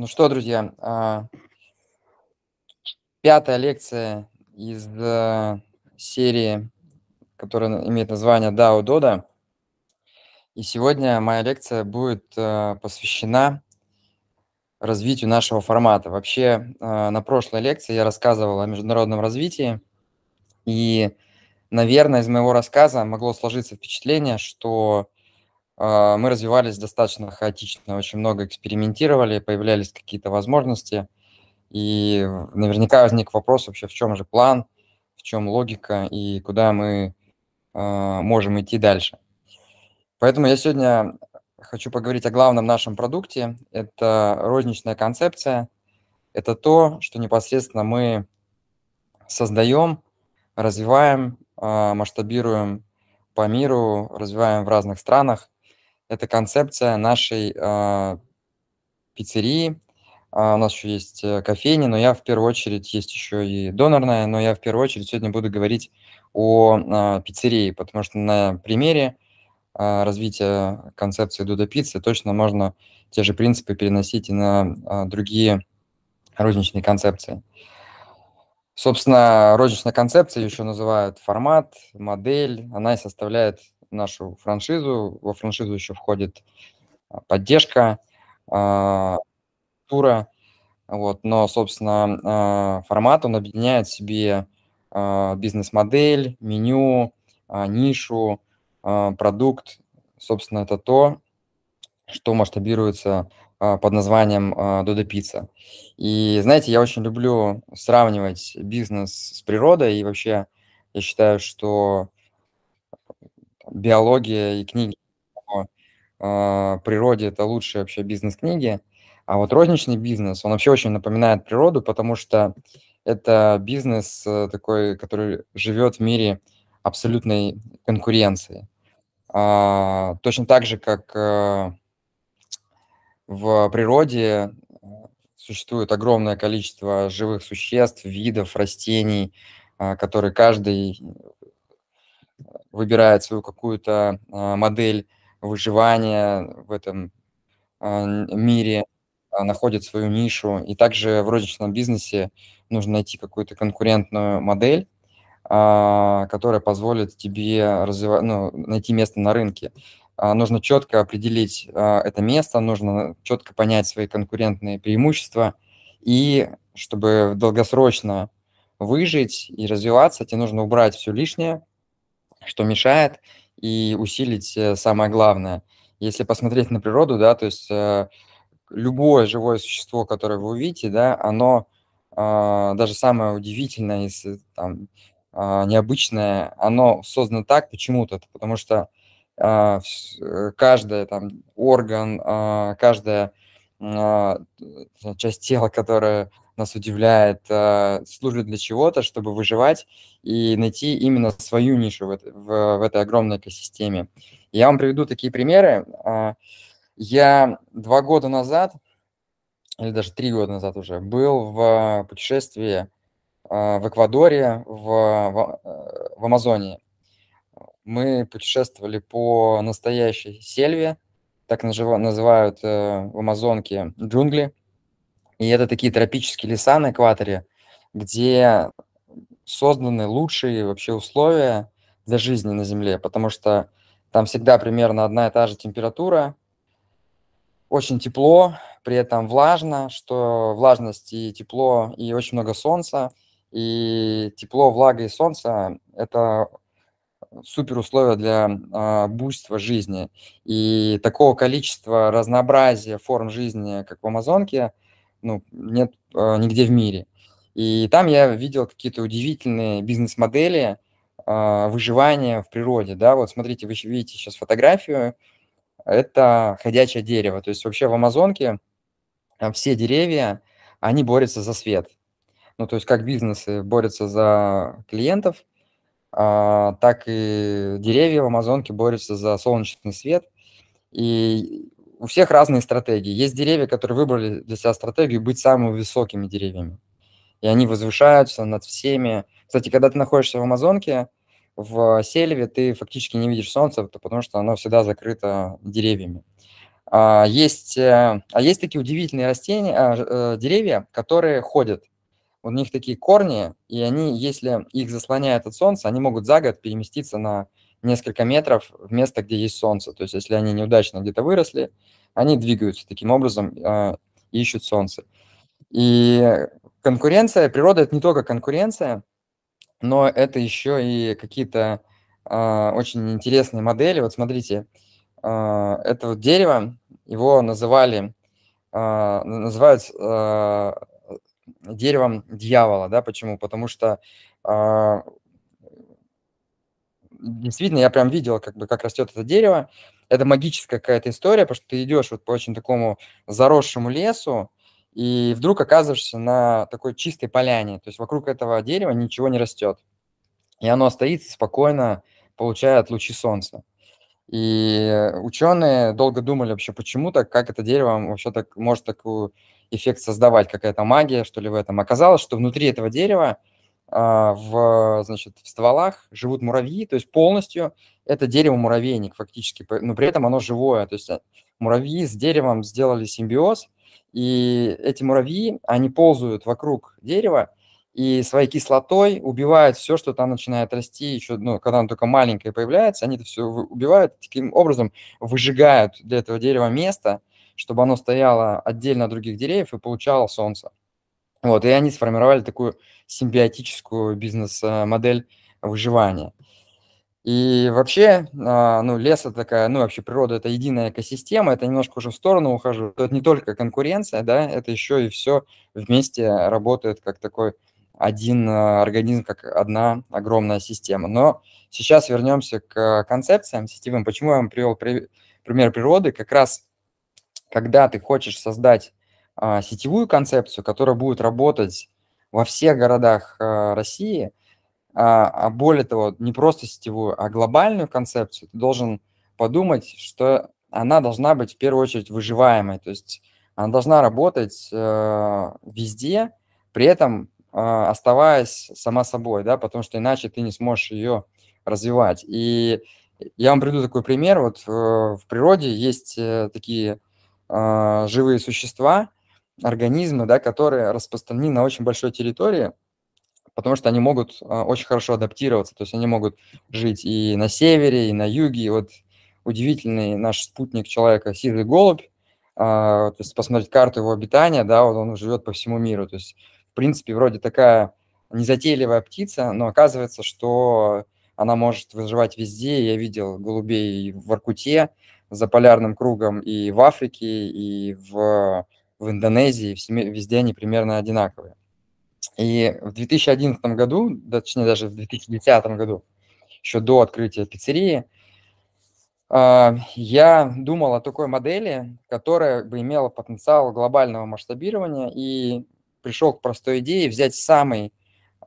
Ну что, друзья, а, пятая лекция из э, серии, которая имеет название DAO Dodo. И сегодня моя лекция будет э, посвящена развитию нашего формата. Вообще, э, на прошлой лекции я рассказывал о международном развитии, и, наверное, из моего рассказа могло сложиться впечатление, что а, мы развивались достаточно хаотично, очень много экспериментировали, появлялись какие-то возможности, и наверняка возник вопрос вообще, в чем же план, в чем логика и куда мы а, можем идти дальше. Поэтому я сегодня хочу поговорить о главном нашем продукте. Это розничная концепция. Это то, что непосредственно мы создаем, развиваем, а, масштабируем по миру, развиваем в разных странах – это концепция нашей э, пиццерии. Э, у нас еще есть э, кофейни, но я в первую очередь, есть еще и донорная, но я в первую очередь сегодня буду говорить о э, пиццерии, потому что на примере э, развития концепции Дуда Пиццы точно можно те же принципы переносить и на э, другие розничные концепции. Собственно, розничная концепция еще называют формат, модель. Она и составляет нашу франшизу. Во франшизу еще входит а, поддержка а, тура. Вот, но, собственно, а, формат он объединяет в себе бизнес-модель, меню, нишу, продукт. Собственно, это то, что масштабируется под названием Dodo пицца И, знаете, я очень люблю сравнивать бизнес с природой, и вообще я считаю, что биология и книги о а, природе – это лучшие вообще бизнес-книги. А вот розничный бизнес, он вообще очень напоминает природу, потому что это бизнес э, такой, который живет в мире абсолютной конкуренции. А, точно так же, как э, в природе э, существует огромное количество живых существ, видов, растений, а, которые каждый выбирает свою какую-то а, модель выживания в этом а, мире, а, находит свою нишу. И также в розничном бизнесе нужно найти какую-то конкурентную модель, которая позволит тебе развивать, ну, найти место на рынке. Нужно четко определить это место, нужно четко понять свои конкурентные преимущества. И чтобы долгосрочно выжить и развиваться, тебе нужно убрать все лишнее, что мешает, и усилить э, самое главное. Если посмотреть на природу, да, то есть э, любое живое существо, которое вы увидите, да, оно а, даже самое удивительное, если э, там а, необычное, оно создано так почему-то, потому что а, каждый там орган, каждая часть тела, которая нас удивляет, э, служит для чего-то, чтобы выживать и найти именно свою нишу в, в, в этой огромной экосистеме. Я вам приведу такие примеры. А, я два года назад, или даже три года назад уже, был в путешествии а, в Эквадоре, в, в, э, в Амазонии. Мы путешествовали по настоящей сельве, так называют э, в Амазонке джунгли – и это такие тропические леса на экваторе, где созданы лучшие вообще условия для жизни на Земле, потому что там всегда примерно одна и та же температура, очень тепло, при этом влажно, что влажность и тепло, и очень много солнца, и тепло, влага и солнце – это супер условия для э, буйства жизни. И такого количества разнообразия форм жизни, как в Амазонке – ну, нет э, нигде в мире. И там я видел какие-то удивительные бизнес-модели э, выживания в природе, да, вот смотрите, вы видите сейчас фотографию, это ходячее дерево, то есть вообще в Амазонке а, все деревья, они борются за свет, ну, то есть как бизнесы борются за клиентов, э, так и деревья в Амазонке борются за солнечный свет, и у всех разные стратегии. Есть деревья, которые выбрали для себя стратегию быть самыми высокими деревьями. И они возвышаются над всеми. Кстати, когда ты находишься в Амазонке, в сельве, ты фактически не видишь солнца, потому что оно всегда закрыто деревьями. А есть, э, а есть такие удивительные растения, а, э, деревья, которые ходят. У них такие корни, и они, если их заслоняет от солнца, они могут за год переместиться на несколько метров в место, где есть солнце. То есть если они неудачно где-то выросли, они двигаются таким образом, э, ищут солнце. И конкуренция, природа – это не только конкуренция, но это еще и какие-то э, очень интересные модели. Вот смотрите, э, это вот дерево, его называли, э, называют э, деревом дьявола, да, почему? Потому что действительно, я прям видел, как бы, как растет это дерево. Это магическая какая-то история, потому что ты идешь вот по очень такому заросшему лесу, и вдруг оказываешься на такой чистой поляне. То есть вокруг этого дерева ничего не растет. И оно стоит спокойно, получая от лучи солнца. И ученые долго думали вообще, почему так, как это дерево вообще так может такой эффект создавать, какая-то магия, что ли, в этом. Оказалось, что внутри этого дерева а, в, значит, в стволах живут муравьи, то есть полностью это дерево-муравейник фактически, но при этом оно живое, то есть э, муравьи с деревом сделали симбиоз, и эти муравьи, они ползают вокруг дерева и своей кислотой убивают все, что там начинает расти, еще, ну, когда оно только маленькое появляется, они это все убивают, таким образом выжигают для этого дерева место, чтобы оно стояло отдельно от других деревьев и получало солнце. Вот, и они сформировали такую симбиотическую бизнес-модель выживания. И вообще, а, ну, лес это такая, ну, вообще природа это единая экосистема, это немножко уже в сторону ухожу. Это не только конкуренция, да, это еще и все вместе работает как такой один а, организм, как одна огромная система. Но сейчас вернемся к концепциям сетевым. Почему я вам привел пример природы? Как раз, когда ты хочешь создать а, сетевую концепцию, которая будет работать во всех городах а, России, а, а более того, не просто сетевую, а глобальную концепцию, ты должен подумать, что она должна быть в первую очередь выживаемой, то есть она должна работать э, везде, при этом оставаясь сама собой, да, потому что иначе ты не сможешь ее развивать. И я вам приведу такой пример. Вот э, в природе есть э, такие живые существа, организмы, да, которые распространены на очень большой территории, потому что они могут а, очень хорошо адаптироваться, то есть они могут жить и на севере, и на юге. И вот удивительный наш спутник человека сизый голубь, а, то есть посмотреть карту его обитания, да, вот он живет по всему миру. То есть, в принципе, вроде такая незатейливая птица, но оказывается, что она может выживать везде. Я видел голубей в Аркуте, за полярным кругом и в Африке, и в в Индонезии, везде они примерно одинаковые. И в 2011 году, точнее даже в 2010 году, еще до открытия пиццерии, а, я думал о такой модели, которая бы имела потенциал глобального масштабирования и пришел к простой идее взять самый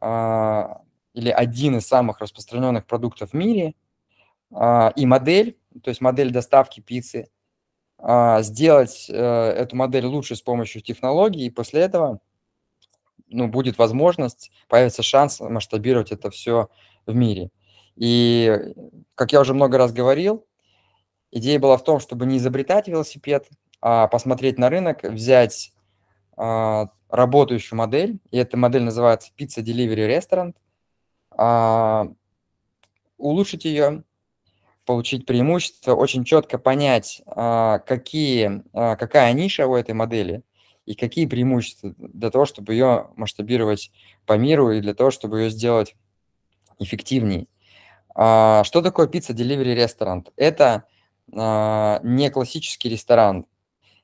а, или один из самых распространенных продуктов в мире а, и модель, то есть модель доставки пиццы – а, сделать э, эту модель лучше с помощью технологий, и после этого ну, будет возможность, появится шанс масштабировать это все в мире. И, как я уже много раз говорил, идея была в том, чтобы не изобретать велосипед, а посмотреть на рынок, взять а, работающую модель, и эта модель называется Pizza Delivery Restaurant, а, улучшить ее, получить преимущество, очень четко понять, а, какие, а, какая ниша у этой модели и какие преимущества для того, чтобы ее масштабировать по миру и для того, чтобы ее сделать эффективнее. А, что такое пицца delivery ресторан? Это не классический ресторан.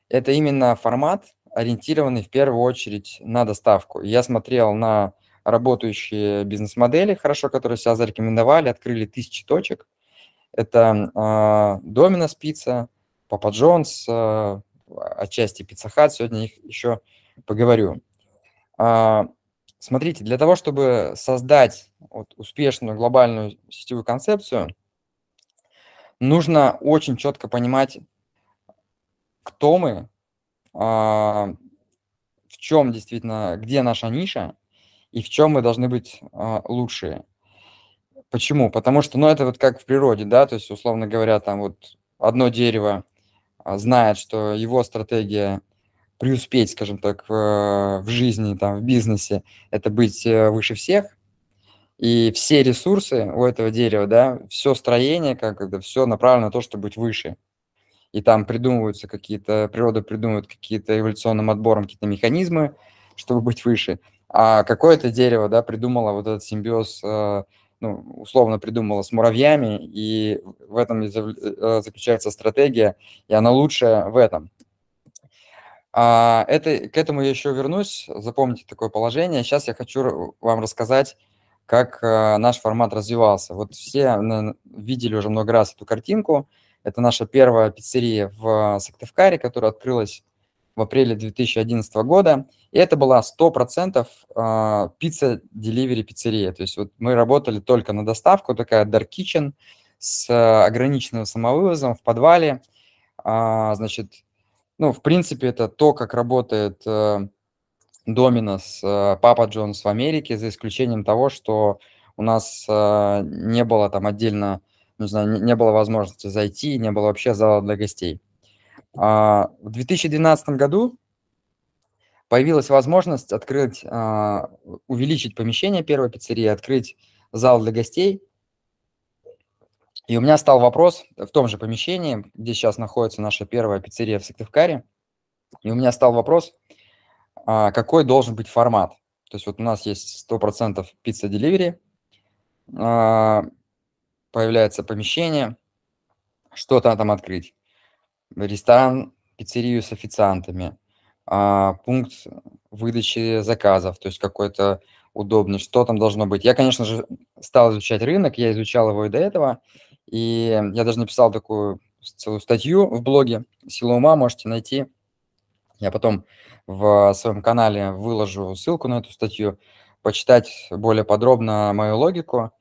Это именно формат, ориентированный в первую очередь на доставку. Я смотрел на работающие бизнес-модели, хорошо, которые себя зарекомендовали, открыли тысячи точек, это Доминос пицца, Папа Джонс, отчасти Пицца Хат, сегодня их еще поговорю. А, смотрите, для того, чтобы создать вот успешную глобальную сетевую концепцию, нужно очень четко понимать, кто мы, а, в чем действительно, где наша ниша и в чем мы должны быть а, лучшие – Почему? Потому что, ну, это вот как в природе, да, то есть, условно говоря, там вот одно дерево а, знает, что его стратегия преуспеть, скажем так, в, в жизни, там, в бизнесе, это быть э, выше всех, и все ресурсы у этого дерева, да, все строение, как это, все направлено на то, чтобы быть выше. И там придумываются какие-то, природа придумывает какие-то эволюционным отбором какие-то механизмы, чтобы быть выше. А какое-то дерево, да, придумало вот этот симбиоз э, ну, условно придумала с муравьями, и в этом э, заключается стратегия, и она лучшая в этом. А, это, к этому я еще вернусь, запомните такое положение. Сейчас я хочу вам рассказать, как э, наш формат развивался. Вот все видели уже много раз эту картинку. Это наша первая пиццерия в э, Сыктывкаре, которая открылась в апреле 2011 года. И это была 100% а, пицца деливери пиццерия. То есть вот мы работали только на доставку, такая dark kitchen с э, ограниченным самовывозом в подвале. А, значит, ну, в принципе, это то, как работает э, Доминос, э, Папа Джонс в Америке, за исключением того, что у нас не было там отдельно, не знаю, не было возможности зайти, не было вообще зала для гостей. А, в 2012 году появилась возможность открыть, а, увеличить помещение первой пиццерии, открыть зал для гостей. И у меня стал вопрос в том же помещении, где сейчас находится наша первая пиццерия в Сыктывкаре. И у меня стал вопрос, а, какой должен быть формат. То есть вот у нас есть 100% пицца деливери, появляется помещение, что там там открыть ресторан, пиццерию с официантами, а, пункт выдачи заказов, то есть какой-то удобный, что там должно быть. Я, конечно же, стал изучать рынок, я изучал его и до этого, и я даже написал такую целую статью в блоге «Сила ума», можете найти. Я потом в своем канале выложу ссылку на эту статью, почитать более подробно мою логику.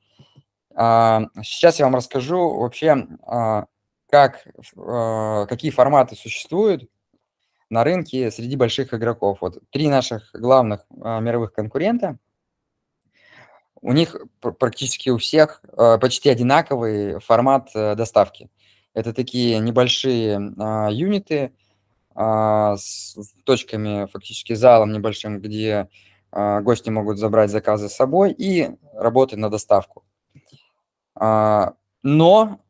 А, сейчас я вам расскажу вообще а, как, э, какие форматы существуют на рынке среди больших игроков. Вот три наших главных э, мировых конкурента, у них практически у всех э, почти одинаковый формат э, доставки. Это такие небольшие э, юниты э, с, с точками, фактически залом небольшим, где э, гости могут забрать заказы с собой и работать на доставку. Э, но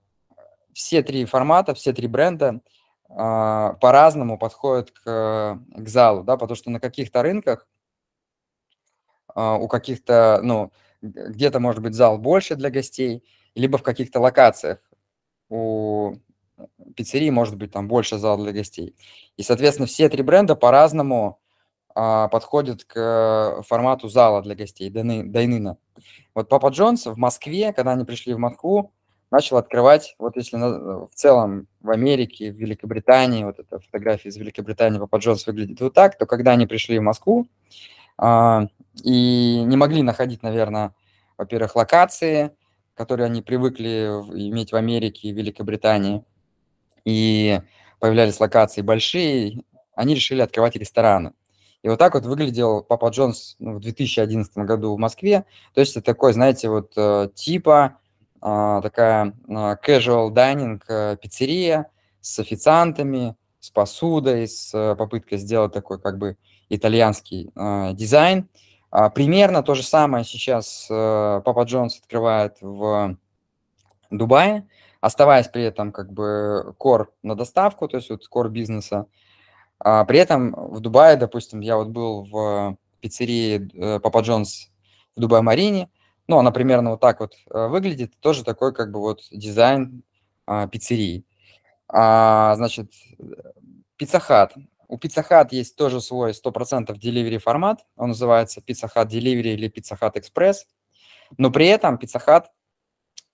все три формата, все три бренда э, по-разному подходят к, э, к залу, да, потому что на каких-то рынках э, у каких-то, ну, где-то, может быть, зал больше для гостей, либо в каких-то локациях у пиццерии, может быть, там больше зал для гостей. И, соответственно, все три бренда по-разному э, подходят к э, формату зала для гостей, дайны, дайнына. Вот Папа Джонс в Москве, когда они пришли в Москву, начал открывать, вот если на, в целом в Америке, в Великобритании, вот эта фотография из Великобритании Папа Джонс выглядит вот так, то когда они пришли в Москву э, и не могли находить, наверное, во-первых, локации, которые они привыкли иметь в Америке и Великобритании, и появлялись локации большие, они решили открывать рестораны. И вот так вот выглядел Папа Джонс ну, в 2011 году в Москве. То есть это такой, знаете, вот э, типа а, такая а, casual dining э, пиццерия с официантами, с посудой, с э, попыткой сделать такой как бы итальянский а, дизайн. Примерно то же самое сейчас э, Папа Джонс открывает в Дубае, оставаясь при этом как бы кор на доставку, то есть вот кор бизнеса. При этом в Дубае, допустим, я вот был в пиццерии Папа Джонс в Дубай-Марине, ну, она примерно вот так вот э, выглядит. Тоже такой как бы вот дизайн а, пиццерии. А, значит, пиццахат. У Пиццахат есть тоже свой 100% delivery формат. Он называется Пиццахат Hut Delivery или Пиццахат Экспресс. Но при этом Пиццахат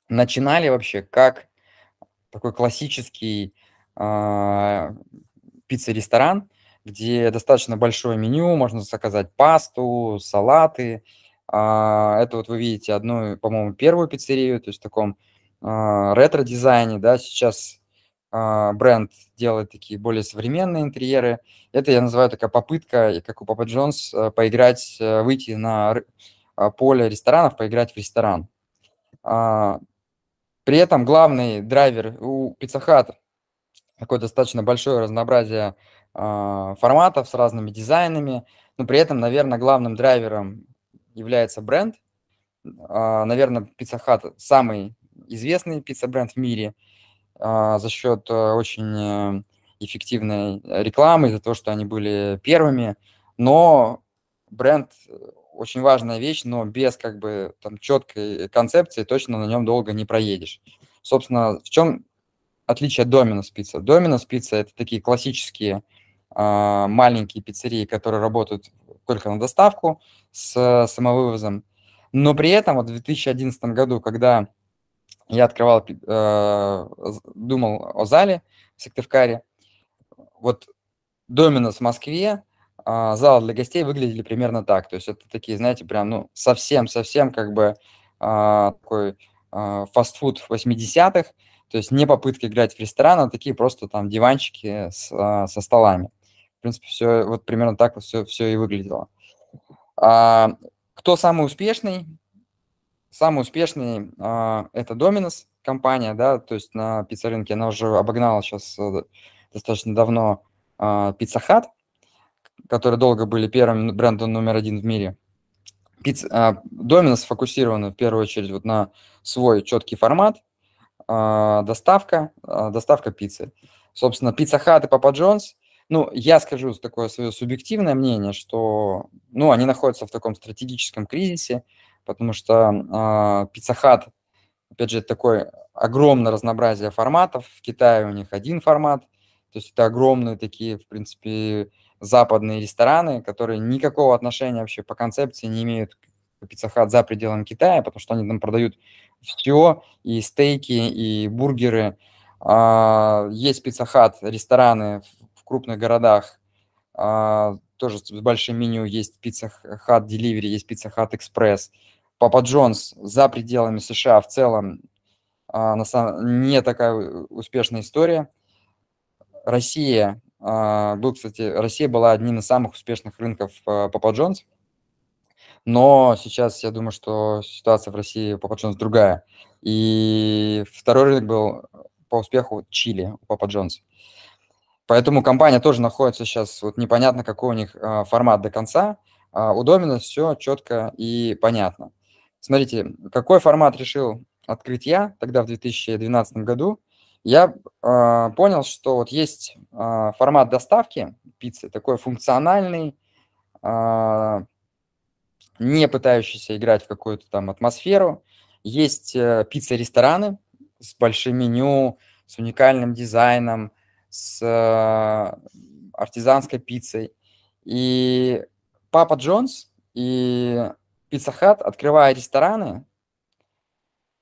начинали вообще как такой классический э, а, пицца-ресторан, где достаточно большое меню, можно заказать пасту, салаты – а, это вот вы видите одну, по-моему, первую пиццерию, то есть в таком а, ретро-дизайне, да, сейчас а, бренд делает такие более современные интерьеры. Это я называю такая попытка, как у Папа Джонс, э, поиграть, э, выйти на поле ресторанов, поиграть в ресторан. При этом главный драйвер у Pizza Hut такое достаточно большое разнообразие форматов с разными дизайнами, но при этом, наверное, главным драйвером является бренд. А, Наверное, Pizza Hut самый известный пицца-бренд в мире а, за счет э, очень э, эффективной рекламы, за то, что они были первыми. Но бренд очень важная вещь, но без как бы там четкой концепции точно на нем долго не проедешь. Собственно, в чем отличие домина спица? Домина спица это такие классические а, маленькие пиццерии, которые работают только на доставку с э, самовывозом. Но при этом вот в 2011 году, когда я открывал, э, думал о зале в Сыктывкаре, вот Доминос в Москве, э, зал для гостей выглядели примерно так. То есть это такие, знаете, прям, ну, совсем-совсем как бы э, такой э, фастфуд в 80-х, то есть не попытка играть в ресторан, а такие просто там диванчики с, э, со столами принципе, все вот примерно так вот все, все и выглядело. А, кто самый успешный? Самый успешный а, это Dominus компания, да, то есть на пиццерынке она уже обогнала сейчас э, достаточно давно а, Pizza Hut, которые долго были первым брендом номер один в мире. Пиц, а, сфокусированы в первую очередь вот на свой четкий формат, а, доставка, а, доставка пиццы. Собственно, Pizza Hut и Papa John's – ну, я скажу такое свое субъективное мнение, что, ну, они находятся в таком стратегическом кризисе, потому что э, Pizza Hut, опять же, такое огромное разнообразие форматов. В Китае у них один формат, то есть это огромные такие, в принципе, западные рестораны, которые никакого отношения вообще по концепции не имеют к Pizza Hut за пределами Китая, потому что они там продают все, и стейки, и бургеры. А, есть пиццахат Hut, рестораны крупных городах а, тоже с большим меню есть пицца Hut Delivery, есть пицца Hut Express. Папа Джонс за пределами США в целом а, на самом, не такая успешная история. Россия, был, а, ну, кстати, Россия была одним из самых успешных рынков Папа Джонс, но сейчас я думаю, что ситуация в России Папа Джонс другая. И второй рынок был по успеху Чили у Папа Джонс. А, Поэтому компания тоже находится сейчас, вот непонятно, какой у них а, формат до конца. А у Домина все четко и понятно. Смотрите, какой формат решил открыть я тогда в 2012 году? Я а, понял, что вот есть а, формат доставки пиццы, такой функциональный, а, не пытающийся играть в какую-то там атмосферу. Есть а, пицца-рестораны с большим меню, с уникальным дизайном – с э, артизанской пиццей. И Папа Джонс и Пицца Хат, открывая рестораны,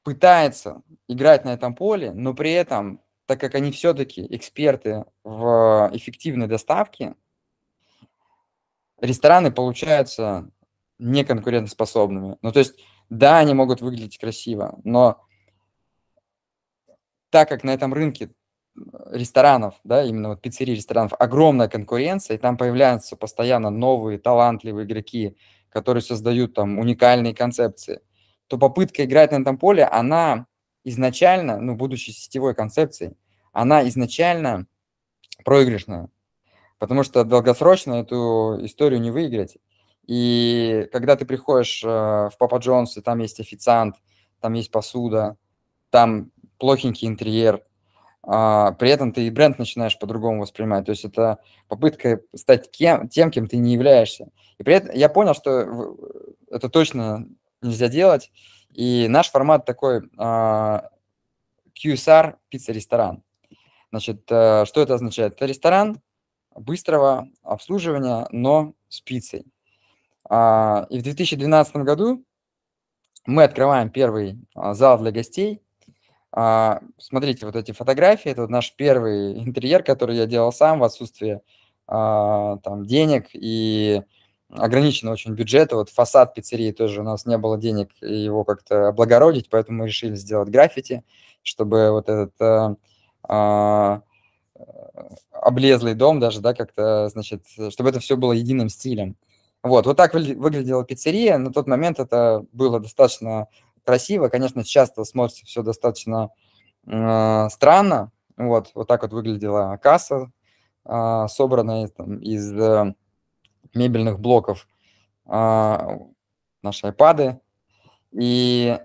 пытается играть на этом поле, но при этом, так как они все-таки эксперты в эффективной доставке, рестораны получаются неконкурентоспособными. Ну, то есть, да, они могут выглядеть красиво, но так как на этом рынке ресторанов, да, именно вот пиццерий ресторанов, огромная конкуренция, и там появляются постоянно новые талантливые игроки, которые создают там уникальные концепции, то попытка играть на этом поле, она изначально, ну, будучи сетевой концепцией, она изначально проигрышная, потому что долгосрочно эту историю не выиграть. И когда ты приходишь э, в Папа Джонс, и там есть официант, там есть посуда, там плохенький интерьер – а, при этом ты и бренд начинаешь по-другому воспринимать. То есть это попытка стать кем, тем, кем ты не являешься. И при этом я понял, что это точно нельзя делать. И наш формат такой а, QSR пицца-ресторан. Значит, э, что это означает? Это ресторан быстрого обслуживания, но с пиццей. А, и в 2012 году мы открываем первый зал для гостей – а, смотрите, вот эти фотографии, это наш первый интерьер, который я делал сам в отсутствии а, там, денег и ограниченного очень бюджета. Вот фасад пиццерии тоже у нас не было денег его как-то облагородить, поэтому мы решили сделать граффити, чтобы вот этот а, а, облезлый дом даже, да, как-то, значит, чтобы это все было единым стилем. Вот, вот так выглядела пиццерия. На тот момент это было достаточно красиво. Конечно, сейчас смотрится все достаточно э, странно. Вот, вот так вот выглядела касса, э, собранная там, из э, мебельных блоков э, наши iPad. И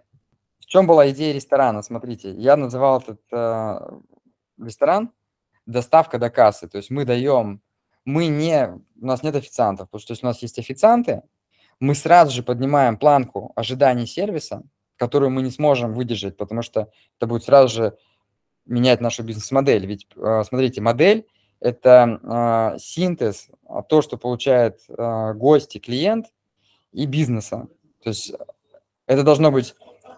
в чем была идея ресторана? Смотрите, я называл этот э, ресторан доставка до кассы. То есть мы даем, мы не, у нас нет официантов, потому что у нас есть официанты, мы сразу же поднимаем планку ожиданий сервиса, которую мы не сможем выдержать, потому что это будет сразу же менять нашу бизнес-модель. Ведь, а, смотрите, модель – это а, синтез, а, то, что получает гости, клиент и бизнеса. То есть это должно быть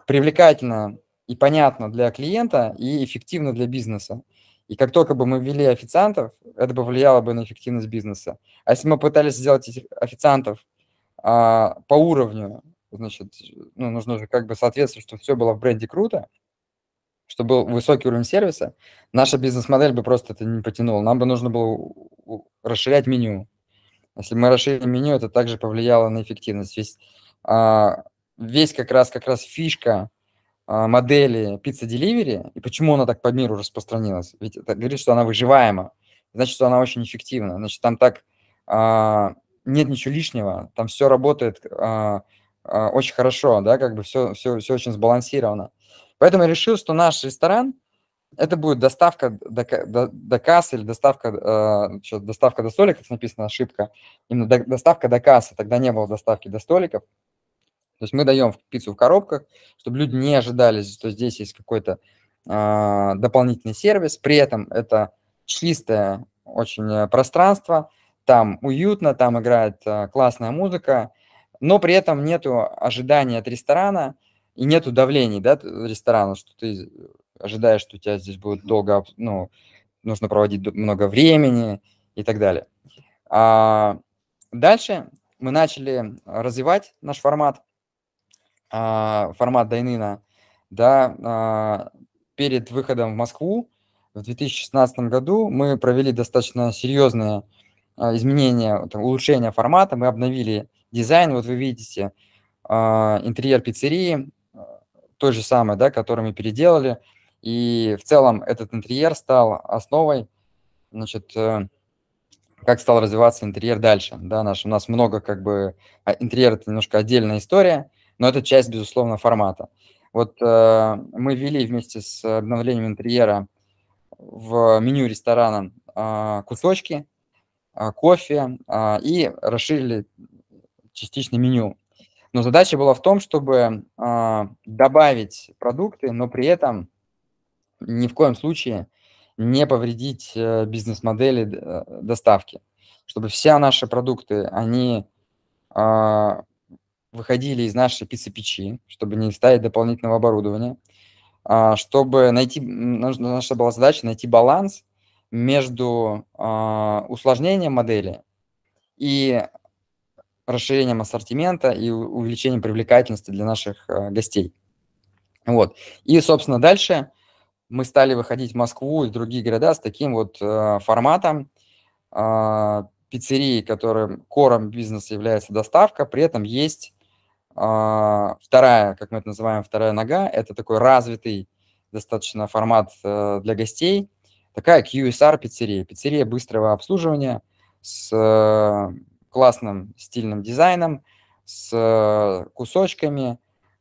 привлекательно и понятно для клиента и эффективно для бизнеса. И как только бы мы ввели официантов, это бы влияло бы на эффективность бизнеса. А если мы пытались сделать этих официантов а, по уровню значит, ну, нужно же как бы соответствовать, чтобы все было в бренде круто, чтобы был высокий уровень сервиса, наша бизнес-модель бы просто это не потянула. Нам бы нужно было расширять меню. Если мы расширили меню, это также повлияло на эффективность. Весь, а, весь как раз как раз фишка а, модели пицца деливери и почему она так по миру распространилась. Ведь это говорит, что она выживаема, значит, что она очень эффективна, значит, там так а, нет ничего лишнего, там все работает а, а, очень хорошо, да, как бы все, все, все очень сбалансировано. Поэтому я решил, что наш ресторан это будет доставка до, до, до кассы или доставка, э, а, сейчас доставка до столиков, написано ошибка, именно до, доставка до кассы, тогда не было доставки до столиков. То есть мы даем пиццу в коробках, чтобы люди не ожидали, что здесь есть какой-то э, дополнительный сервис. При этом это чистое очень э, пространство, там уютно, там играет э, классная музыка, но при этом нету ожидания от ресторана и нету давлений да, ресторана, что ты ожидаешь, что у тебя здесь будет долго, ну, нужно проводить много времени и так далее. А дальше мы начали развивать наш формат, а, формат Дайнына, да, а, перед выходом в Москву в 2016 году мы провели достаточно серьезное а, изменения, там, улучшения формата, мы обновили дизайн. Вот вы видите а, интерьер пиццерии, а, то же самое, да, который мы переделали. И в целом этот интерьер стал основой, значит, э, как стал развиваться интерьер дальше. Да, наш, у нас много как бы... Интерьер – это немножко отдельная история, но это часть, безусловно, формата. Вот э, мы ввели вместе с обновлением интерьера в меню ресторана э, кусочки, а, кофе а, и расширили частично меню. Но задача была в том, чтобы а, добавить продукты, но при этом ни в коем случае не повредить э, бизнес-модели э, доставки, чтобы все наши продукты, они выходили из нашей пиццы-печи, чтобы не ставить дополнительного оборудования, чтобы найти, наша была задача найти баланс между э, усложнением модели и расширением ассортимента и увеличением привлекательности для наших э, гостей. Вот. И, собственно, дальше мы стали выходить в Москву и в другие города с таким вот э, форматом э, пиццерии, которым кором бизнеса является доставка, при этом есть э, вторая, как мы это называем, вторая нога, это такой развитый достаточно формат э, для гостей – такая QSR-пиццерия, пиццерия быстрого обслуживания с э, классным стильным дизайном, с э, кусочками,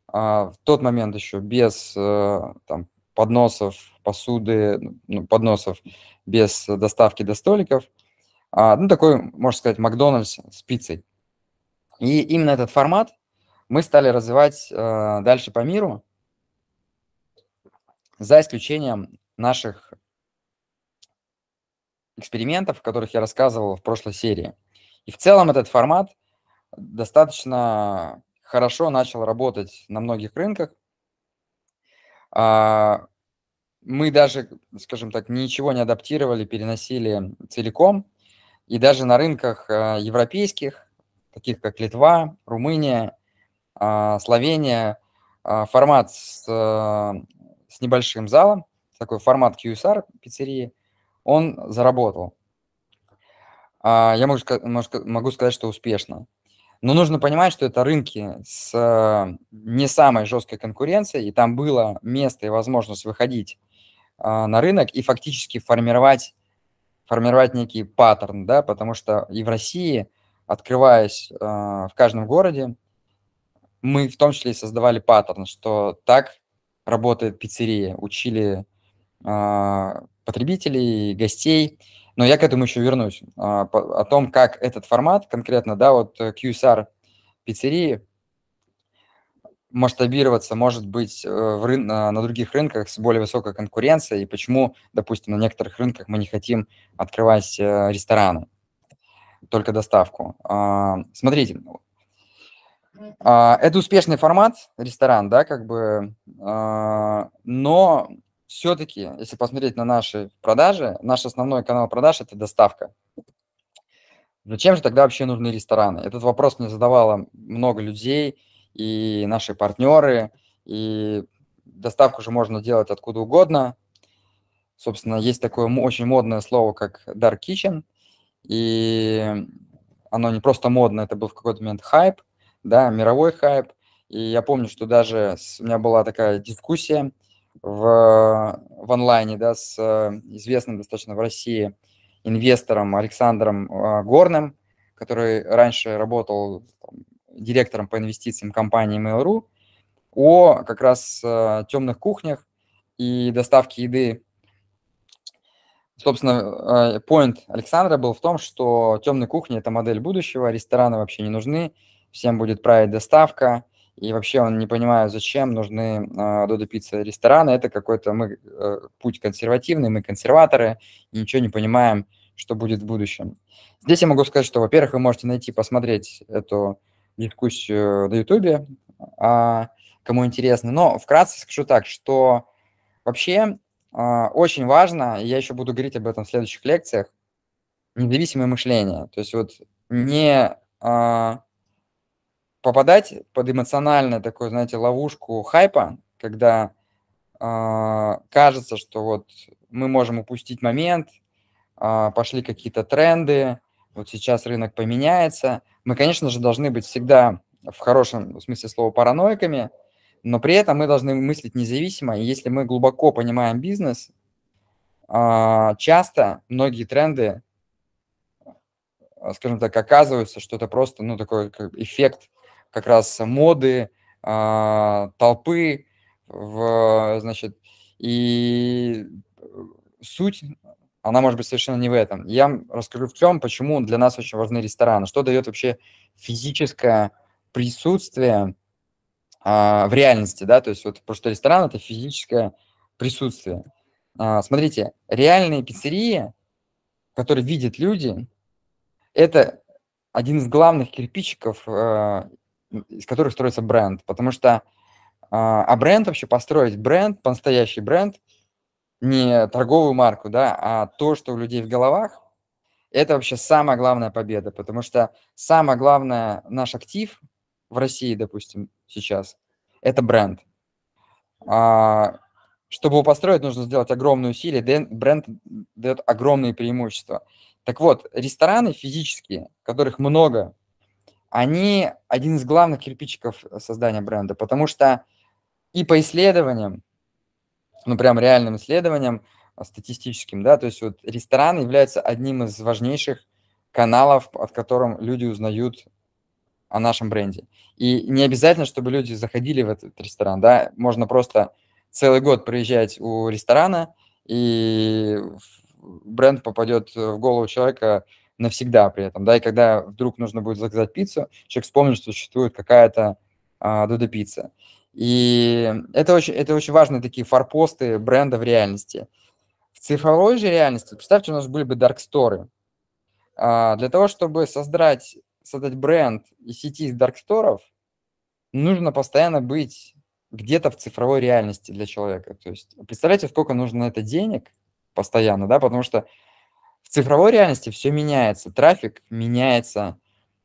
а, в тот момент еще без э, там, подносов, посуды, ну, подносов, без доставки до столиков. А, ну, такой, можно сказать, Макдональдс с пиццей. И именно этот формат мы стали развивать дальше по миру, за исключением наших экспериментов, о которых я рассказывал в прошлой серии. И в целом этот формат достаточно хорошо начал работать на многих рынках. А, мы даже, скажем так, ничего не адаптировали, переносили целиком. И даже на рынках а, европейских, таких как Литва, Румыния, а, Словения, формат с, с небольшим залом, такой формат QSR пиццерии, он заработал. А, я могу, могу сказать, что успешно. Но нужно понимать, что это рынки с э, не самой жесткой конкуренцией, и там было место и возможность выходить а, на рынок и фактически формировать, формировать некий паттерн, да, потому что и в России, открываясь э, в каждом городе, мы в том числе и создавали паттерн, что так работает пиццерия, учили а, потребителей, гостей. Но я к этому еще вернусь. А, о том, как этот формат конкретно, да, вот э, QSR пиццерии масштабироваться, может быть, э, в рын... на других рынках с более высокой конкуренцией, и почему, допустим, на некоторых рынках мы не хотим открывать э, рестораны, только доставку. А, смотрите, а, это успешный формат, ресторан, да, как бы, но все-таки, если посмотреть на наши продажи, наш основной канал продаж – это доставка. Зачем же тогда вообще нужны рестораны? Этот вопрос мне задавало много людей, и наши партнеры, и доставку же можно делать откуда угодно. Собственно, есть такое очень модное слово, как Dark Kitchen, и оно не просто модно, это был в какой-то момент хайп, да, мировой хайп. И я помню, что даже у меня была такая дискуссия – в, в онлайне да, с э, известным достаточно в России инвестором Александром а, Горным, который раньше работал там, директором по инвестициям компании Mail.ru, о как раз э, темных кухнях и доставке еды. Собственно, point э, Александра был в том, что темные кухни – это модель будущего, рестораны вообще не нужны, всем будет править доставка, и вообще он не понимает, зачем нужны э, Додо Пицца рестораны. Это какой-то мы э, путь консервативный, мы консерваторы, и ничего не понимаем, что будет в будущем. Здесь я могу сказать, что, во-первых, вы можете найти, посмотреть эту дискуссию на Ютубе, э, кому интересно. Но вкратце скажу так, что вообще э, очень важно, и я еще буду говорить об этом в следующих лекциях, независимое мышление. То есть вот не... Э, попадать под эмоциональную такую, знаете, ловушку хайпа, когда э, кажется, что вот мы можем упустить момент, э, пошли какие-то тренды, вот сейчас рынок поменяется. Мы, конечно же, должны быть всегда в хорошем смысле слова параноиками, но при этом мы должны мыслить независимо. И если мы глубоко понимаем бизнес, э, часто многие тренды скажем так, оказываются что это просто, ну, такой как эффект как раз моды, а, толпы, в, значит, и э, суть, она может быть совершенно не в этом. Я расскажу в чем, почему для нас очень важны рестораны, что дает вообще физическое присутствие а, в реальности, да, то есть вот просто ресторан – это физическое присутствие. А, смотрите, реальные пиццерии, которые видят люди, это один из главных кирпичиков а, из которых строится бренд. Потому что а, а бренд вообще построить бренд, настоящий бренд, не торговую марку, да, а то, что у людей в головах, это вообще самая главная победа, потому что самое главное наш актив в России, допустим, сейчас, это бренд. А, чтобы его построить, нужно сделать огромные усилия, бренд дает огромные преимущества. Так вот, рестораны физические, которых много они один из главных кирпичиков э, создания бренда, потому что и по исследованиям, ну прям реальным исследованиям э, статистическим, да, то есть вот ресторан является одним из важнейших каналов, от которым люди узнают о нашем бренде. И не обязательно, чтобы люди заходили в этот ресторан, да, можно просто целый год проезжать у ресторана, и бренд попадет в голову человека навсегда при этом, да, и когда вдруг нужно будет заказать пиццу, человек вспомнит, что существует какая-то а, Дуда пицца. И это очень, это очень важные такие форпосты бренда в реальности. В цифровой же реальности, представьте, у нас были бы дарксторы. А, для того, чтобы создать, создать бренд и сети из дарксторов, нужно постоянно быть где-то в цифровой реальности для человека. То есть представляете, сколько нужно на это денег постоянно, да, потому что в цифровой реальности все меняется, трафик меняется,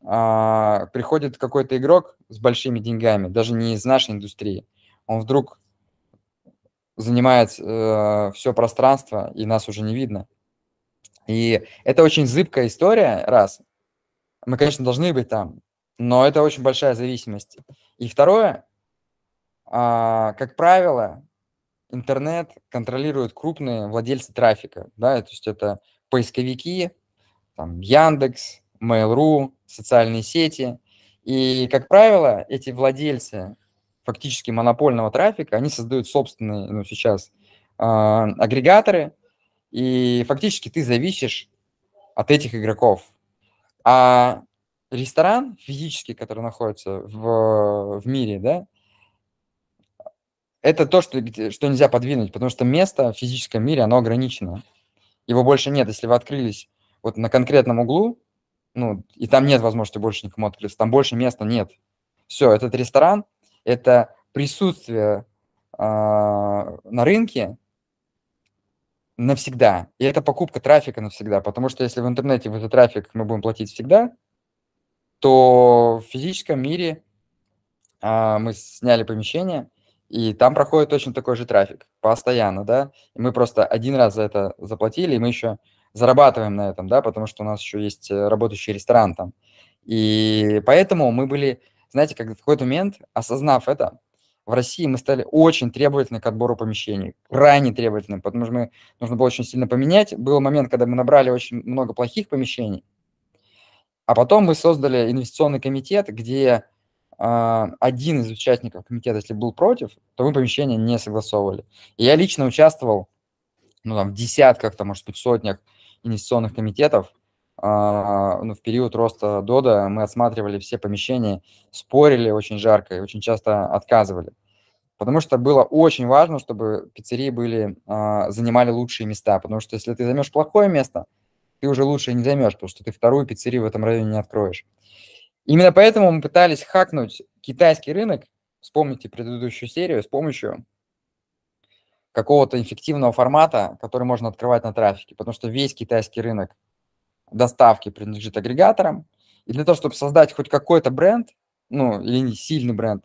а, приходит какой-то игрок с большими деньгами, даже не из нашей индустрии, он вдруг занимает э, все пространство, и нас уже не видно. И это очень зыбкая история, раз. Мы, конечно, должны быть там, но это очень большая зависимость. И второе, а, как правило, интернет контролирует крупные владельцы трафика, да, то есть это поисковики, там, Яндекс, Mail.ru, социальные сети. И, как правило, эти владельцы фактически монопольного трафика, они создают собственные, ну, сейчас, э, агрегаторы, и фактически ты зависишь от этих игроков. А ресторан физический, который находится в, в мире, да, это то, что, что нельзя подвинуть, потому что место в физическом мире, оно ограничено его больше нет. Если вы открылись вот на конкретном углу, ну, и там нет возможности больше никому открыться, там больше места нет. Все, этот ресторан – это присутствие э, на рынке навсегда. И это покупка трафика навсегда, потому что если в интернете в этот трафик мы будем платить всегда, то в физическом мире э, мы сняли помещение, и там проходит точно такой же трафик постоянно, да, и мы просто один раз за это заплатили, и мы еще зарабатываем на этом, да, потому что у нас еще есть э, работающий ресторан там. И поэтому мы были, знаете, как в какой-то момент, осознав это, в России мы стали очень требовательны к отбору помещений, крайне требовательны, потому что мы нужно было очень сильно поменять. Был момент, когда мы набрали очень много плохих помещений, а потом мы создали инвестиционный комитет, где а, один из участников комитета, если был против, то мы помещение не согласовывали. И я лично участвовал ну, там, в десятках, там, может быть, сотнях инвестиционных комитетов. А, ну, в период роста Дода мы осматривали все помещения, спорили очень жарко и очень часто отказывали. Потому что было очень важно, чтобы пиццерии были, а, занимали лучшие места. Потому что если ты займешь плохое место, ты уже лучше не займешь, потому что ты вторую пиццерию в этом районе не откроешь. Именно поэтому мы пытались хакнуть китайский рынок, вспомните предыдущую серию, с помощью какого-то эффективного формата, который можно открывать на трафике, потому что весь китайский рынок доставки принадлежит агрегаторам. И для того, чтобы создать хоть какой-то бренд, ну, или не сильный бренд,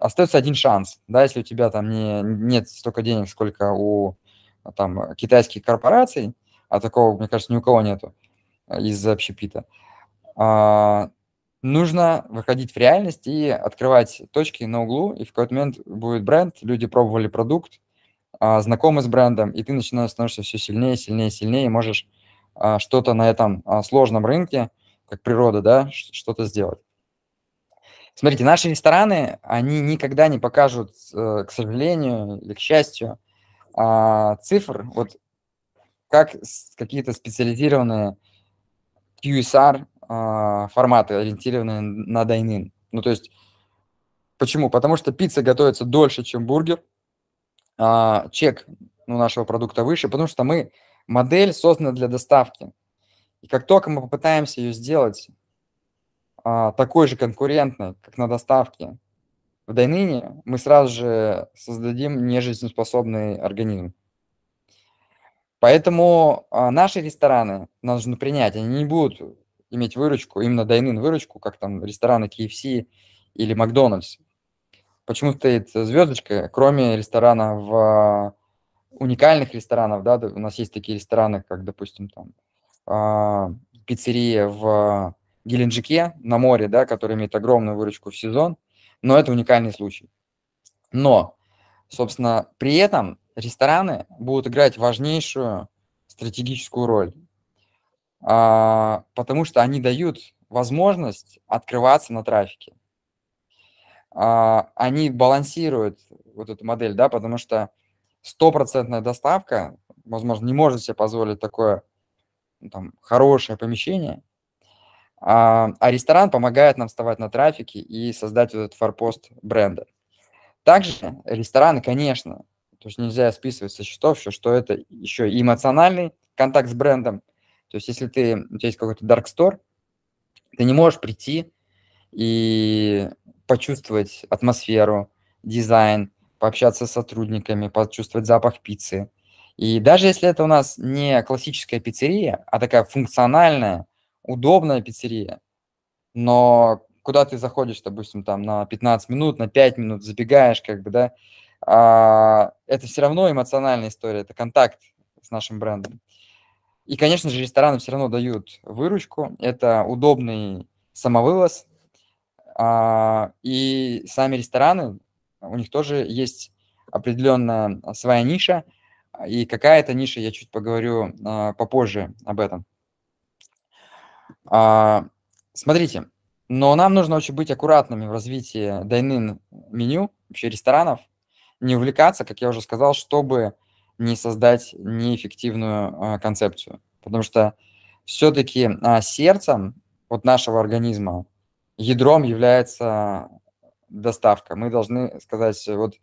остается один шанс, да, если у тебя там не, нет столько денег, сколько у там китайских корпораций, а такого, мне кажется, ни у кого нету из общепита, а, нужно выходить в реальность и открывать точки на углу, и в какой-то момент будет бренд, люди пробовали продукт, а, знакомы с брендом, и ты начинаешь становишься все сильнее, сильнее, сильнее, и можешь а, что-то на этом а, сложном рынке, как природа, да, что-то сделать. Смотрите, наши рестораны, они никогда не покажут, э, к сожалению или к счастью, цифр, вот как какие-то специализированные QSR а, форматы, ориентированные на дайнин. Ну, то есть, почему? Потому что пицца готовится дольше, чем бургер, а, чек ну, нашего продукта выше, потому что мы, модель создана для доставки. И как только мы попытаемся ее сделать а, такой же конкурентной, как на доставке, в дайнине мы сразу же создадим нежизнеспособный организм. Поэтому а, наши рестораны нас нужно принять, они не будут иметь выручку, именно дайнын выручку, как там рестораны KFC или Макдональдс. Почему стоит звездочка, кроме ресторана в э, уникальных ресторанов, да, у нас есть такие рестораны, как, допустим, там э, пиццерия в Геленджике на море, да, которая имеет огромную выручку в сезон, но это уникальный случай. Но, собственно, при этом рестораны будут играть важнейшую стратегическую роль. А, потому что они дают возможность открываться на трафике. А, они балансируют вот эту модель, да, потому что стопроцентная доставка, возможно, не может себе позволить такое ну, там, хорошее помещение, а, а, ресторан помогает нам вставать на трафике и создать вот этот форпост бренда. Также рестораны, конечно, то есть нельзя списывать со счетов, что это еще и эмоциональный контакт с брендом – то есть если ты, у тебя есть какой-то dark store, ты не можешь прийти и почувствовать атмосферу, дизайн, пообщаться с сотрудниками, почувствовать запах пиццы. И даже если это у нас не классическая пиццерия, а такая функциональная, удобная пиццерия, но куда ты заходишь, допустим, там на 15 минут, на 5 минут, забегаешь, как бы, да, а, это все равно эмоциональная история, это контакт с нашим брендом. И, конечно же, рестораны все равно дают выручку. Это удобный самовывоз. А, и сами рестораны, у них тоже есть определенная а, своя ниша. И какая-то ниша, я чуть поговорю а, попозже об этом. Смотрите, но нам нужно очень быть аккуратными в развитии дайнин меню, вообще ресторанов, не увлекаться, как я уже сказал, чтобы не создать неэффективную а, концепцию. Потому что все-таки а, сердцем вот нашего организма, ядром является доставка. Мы должны сказать, вот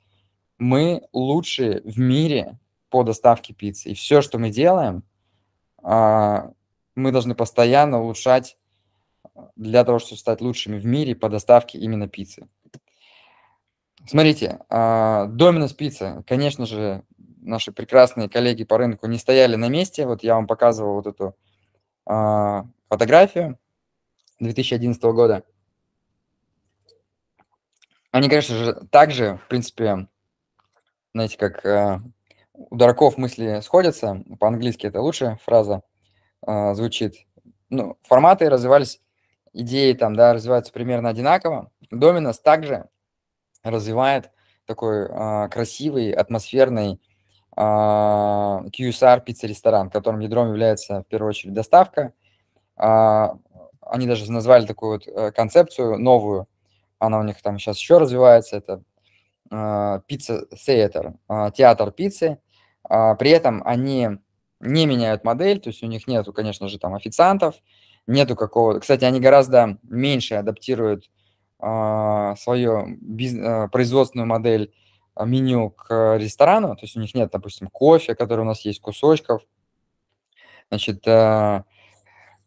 мы лучшие в мире по доставке пиццы. И все, что мы делаем, а, мы должны постоянно улучшать для того, чтобы стать лучшими в мире по доставке именно пиццы. Смотрите, Доминос пицца, конечно же, наши прекрасные коллеги по рынку не стояли на месте. Вот я вам показывал вот эту э, фотографию 2011 года. Они, конечно же, также, в принципе, знаете, как э, у дураков мысли сходятся, по-английски это лучшая фраза э, звучит. Ну, форматы развивались, идеи там, да, развиваются примерно одинаково. Доминос также развивает такой э, красивый, атмосферный а, QSR пицца-ресторан, которым ядром является в первую очередь доставка. А, они даже назвали такую вот э, концепцию новую, она у них там сейчас еще развивается, это э, пицца театр, э, театр пиццы. А, при этом они не меняют модель, то есть у них нету, конечно же, там официантов, нету какого... Кстати, они гораздо меньше адаптируют свою биз... производственную модель а, меню к э, ресторану, то есть у них нет, допустим, кофе, который у нас есть, кусочков, значит, э,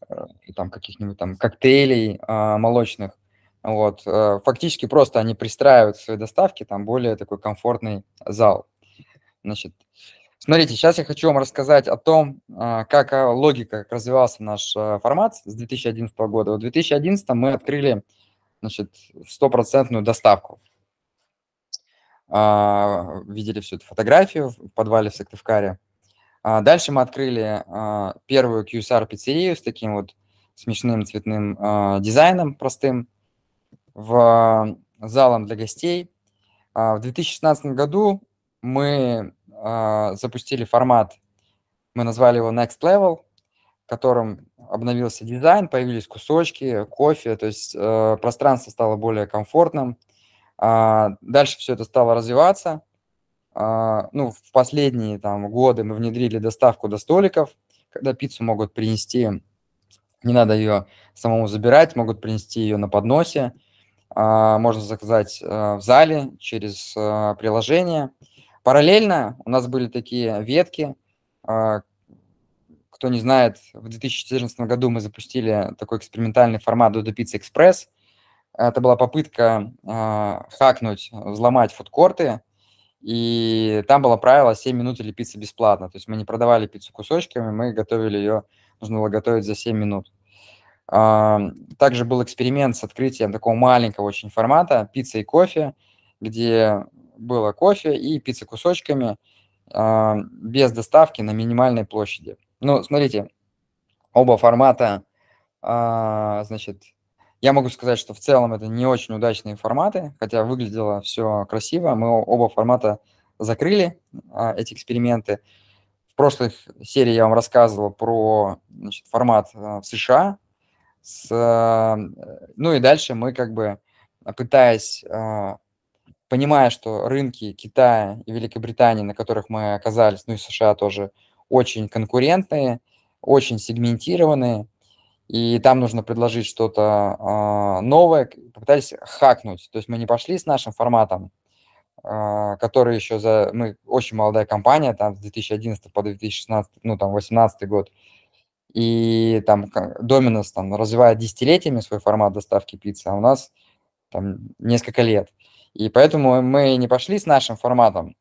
э, там каких-нибудь там коктейлей а, молочных. Вот. Фактически просто они пристраивают свои доставки, там более такой комфортный зал. Значит, смотрите, сейчас я хочу вам рассказать о том, а, как логика, как развивался наш формат с 2011 года. В 2011 мы открыли значит, стопроцентную доставку. А, видели всю эту фотографию в подвале в Сыктывкаре. А, дальше мы открыли а, первую QSR-пиццерию с таким вот смешным цветным дизайном простым в залом для гостей. В 2016 году мы запустили формат, мы назвали его Next Level, в котором обновился дизайн, появились кусочки, кофе, то есть э, пространство стало более комфортным – а, дальше все это стало развиваться. А, ну, в последние там, годы мы внедрили доставку до столиков, когда пиццу могут принести, не надо ее самому забирать, могут принести ее на подносе. А, можно заказать в зале через приложение. Параллельно у нас были такие ветки. Кто не знает, в 2014 году мы запустили такой экспериментальный формат Dodo Pizza Экспресс". Это была попытка э, хакнуть, взломать фудкорты, и там было правило 7 минут или пицца бесплатно. То есть мы не продавали пиццу кусочками, мы готовили ее, нужно было готовить за 7 минут. А, также был эксперимент с открытием такого маленького очень формата пицца и кофе, где было кофе и пицца кусочками а, без доставки на минимальной площади. Ну, смотрите, оба формата, значит, я могу сказать, что в целом это не очень удачные форматы, хотя выглядело все красиво. Мы оба формата закрыли а, эти эксперименты. В прошлых сериях я вам рассказывал про значит, формат э, в США. С, э, ну и дальше мы как бы пытаясь, э, понимая, что рынки Китая и Великобритании, на которых мы оказались, ну и США тоже, очень конкурентные, очень сегментированные, и там нужно предложить что-то э, новое, попытались хакнуть. То есть мы не пошли с нашим форматом, э, который еще за... Мы очень молодая компания, там с 2011 по 2016, ну там 18 год. И там Доминос там развивает десятилетиями свой формат доставки пиццы, а у нас там несколько лет. И поэтому мы не пошли с нашим форматом,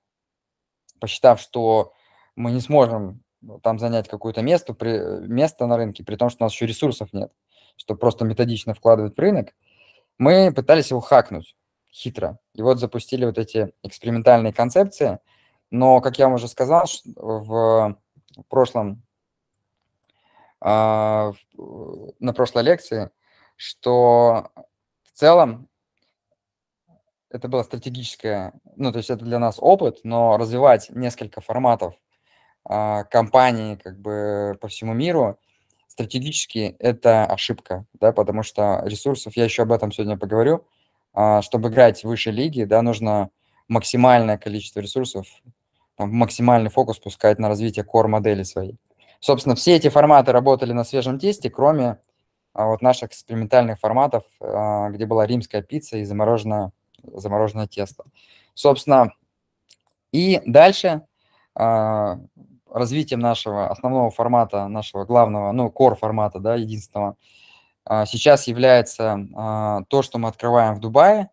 посчитав, что мы не сможем ну, там занять какое-то место, при, место на рынке, при том, что у нас еще ресурсов нет, чтобы просто методично вкладывать в рынок, мы пытались его хакнуть хитро. И вот запустили вот эти экспериментальные концепции, но, как я вам уже сказал, в прошлом, а, э, на прошлой лекции, что в целом это было стратегическое, ну, то есть это для нас опыт, но развивать несколько форматов а, компании как бы по всему миру, стратегически это ошибка, да, потому что ресурсов, я еще об этом сегодня поговорю, а, чтобы играть в высшей лиги, да, нужно максимальное количество ресурсов, максимальный фокус пускать на развитие core-модели своей. Собственно, все эти форматы работали на свежем тесте, кроме а, вот наших экспериментальных форматов, где была римская пицца и замороженное, замороженное тесто. Собственно, и дальше развитием нашего основного формата, нашего главного, ну, core формата, да, единственного, а, сейчас является а, то, что мы открываем в Дубае.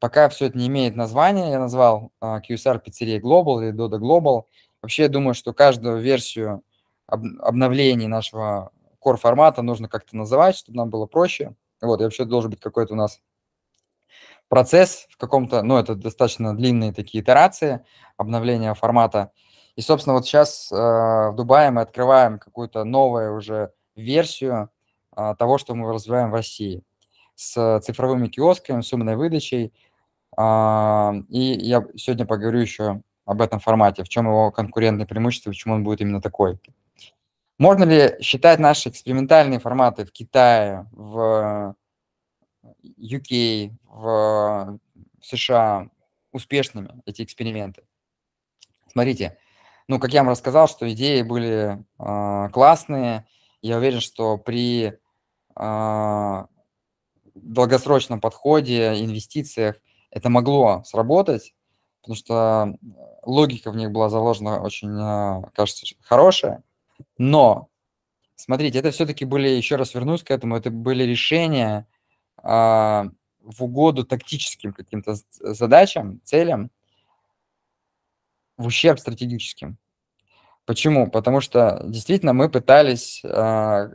Пока все это не имеет названия, я назвал а, QSR пиццерии Global или Dodo Global. Вообще, я думаю, что каждую версию обновлений нашего core формата нужно как-то называть, чтобы нам было проще. Вот, и вообще должен быть какой-то у нас процесс в каком-то, ну, это достаточно длинные такие итерации обновления формата – и, собственно, вот сейчас э, в Дубае мы открываем какую-то новую уже версию э, того, что мы развиваем в России с цифровыми киосками, с умной выдачей. Э, и я сегодня поговорю еще об этом формате, в чем его конкурентное преимущество, чем он будет именно такой. Можно ли считать наши экспериментальные форматы в Китае, в UK, в США успешными, эти эксперименты? Смотрите, ну, как я вам рассказал, что идеи были э, классные. Я уверен, что при э, долгосрочном подходе, инвестициях это могло сработать, потому что логика в них была заложена очень, э, кажется, хорошая. Но, смотрите, это все-таки были, еще раз вернусь к этому, это были решения э, в угоду тактическим каким-то задачам, целям, в ущерб стратегическим. Почему? Потому что действительно мы пытались а,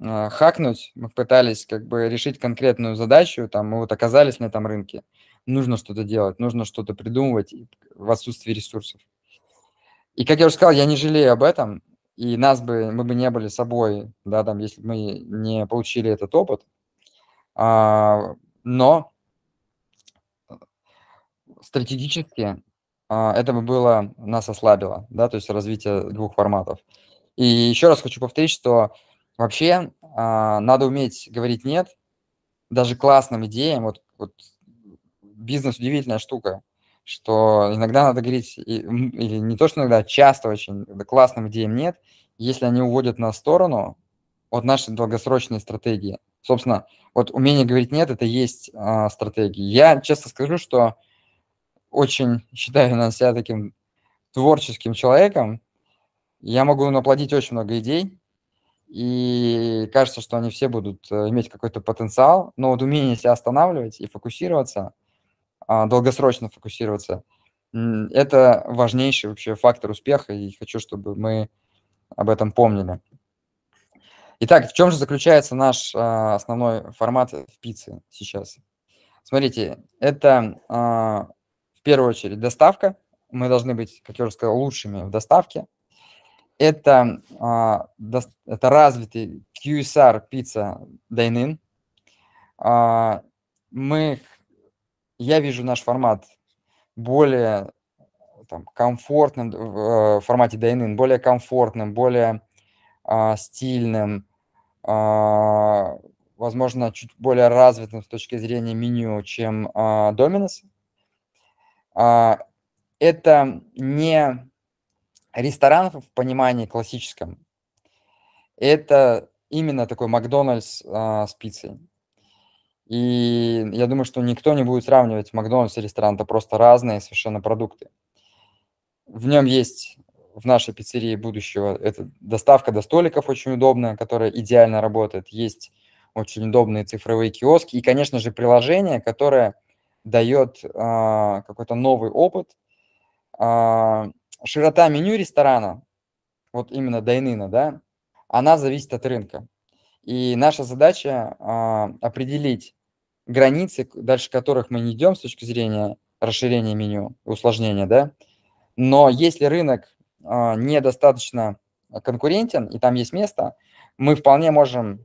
а, хакнуть, мы пытались как бы решить конкретную задачу, там мы вот оказались на этом рынке, нужно что-то делать, нужно что-то придумывать в отсутствии ресурсов. И как я уже сказал, я не жалею об этом, и нас бы, мы бы не были собой, да, там, если бы мы не получили этот опыт. А, но стратегически а, это бы было, нас ослабило, да, то есть развитие двух форматов. И еще раз хочу повторить, что вообще а, надо уметь говорить «нет», даже классным идеям, вот, вот бизнес – удивительная штука, что иногда надо говорить, или не то, что иногда, а часто очень, классным идеям «нет», если они уводят на сторону от нашей долгосрочной стратегии. Собственно, вот умение говорить «нет» – это есть э, стратегия. Я честно скажу, что очень считаю нас себя таким творческим человеком. Я могу наплодить очень много идей, и кажется, что они все будут э, иметь какой-то потенциал, но вот умение себя останавливать и фокусироваться, а, долгосрочно фокусироваться, это важнейший вообще фактор успеха, и хочу, чтобы мы об этом помнили. Итак, в чем же заключается наш а, основной формат в пицце сейчас? Смотрите, это а, в первую очередь доставка. Мы должны быть, как я уже сказал, лучшими в доставке. Это, а, это развитый QSR пицца Dine In. А, мы, я вижу наш формат более там, комфортным, э, в формате Dine In, более комфортным, более а, стильным, возможно, чуть более развитым с точки зрения меню, чем Dominus. А, это не ресторан в понимании классическом. Это именно такой Макдональдс а, с пиццей. И я думаю, что никто не будет сравнивать Макдональдс и ресторан. Это просто разные совершенно продукты. В нем есть в нашей пиццерии будущего это доставка до столиков очень удобная, которая идеально работает. Есть очень удобные цифровые киоски и, конечно же, приложение, которое – дает а, какой-то новый опыт. А, широта меню ресторана, вот именно дайнына, да, она зависит от рынка. И наша задача а, определить границы, дальше которых мы не идем с точки зрения расширения меню, усложнения, да. Но если рынок а, недостаточно конкурентен и там есть место, мы вполне можем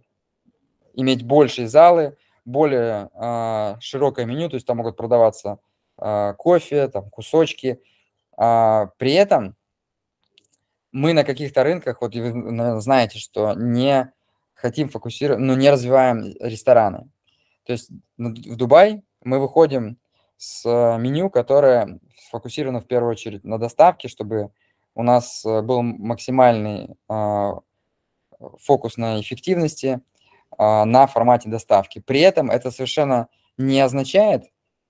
иметь большие залы, более а, широкое меню, то есть там могут продаваться а, кофе, там кусочки. А, при этом мы на каких-то рынках, вот вы наверное, знаете, что не хотим фокусировать, но ну, не развиваем рестораны. То есть в Дубай мы выходим с а, меню, которое сфокусировано в первую очередь на доставке, чтобы у нас а, был максимальный э, фокус на эффективности, а, на формате доставки. При этом это совершенно не означает,